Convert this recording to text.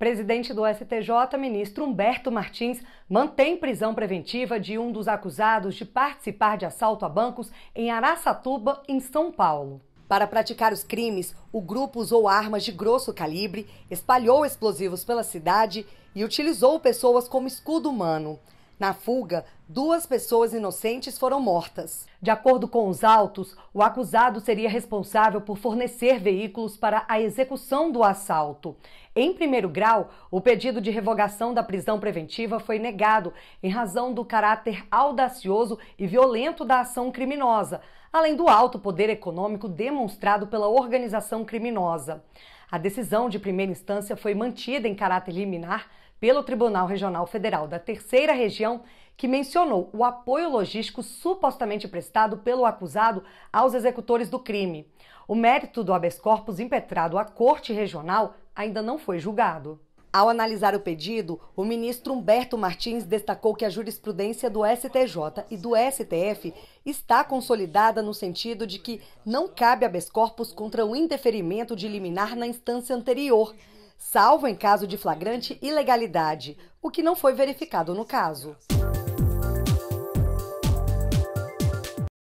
Presidente do STJ, ministro Humberto Martins, mantém prisão preventiva de um dos acusados de participar de assalto a bancos em Araçatuba, em São Paulo. Para praticar os crimes, o grupo usou armas de grosso calibre, espalhou explosivos pela cidade e utilizou pessoas como escudo humano. Na fuga, duas pessoas inocentes foram mortas. De acordo com os autos, o acusado seria responsável por fornecer veículos para a execução do assalto. Em primeiro grau, o pedido de revogação da prisão preventiva foi negado em razão do caráter audacioso e violento da ação criminosa, além do alto poder econômico demonstrado pela organização criminosa. A decisão de primeira instância foi mantida em caráter liminar pelo Tribunal Regional Federal da Terceira Região, que mencionou o apoio logístico supostamente prestado pelo acusado aos executores do crime. O mérito do habeas corpus impetrado à Corte Regional ainda não foi julgado. Ao analisar o pedido, o ministro Humberto Martins destacou que a jurisprudência do STJ e do STF está consolidada no sentido de que não cabe habeas corpus contra o indeferimento de liminar na instância anterior, salvo em caso de flagrante ilegalidade, o que não foi verificado no caso.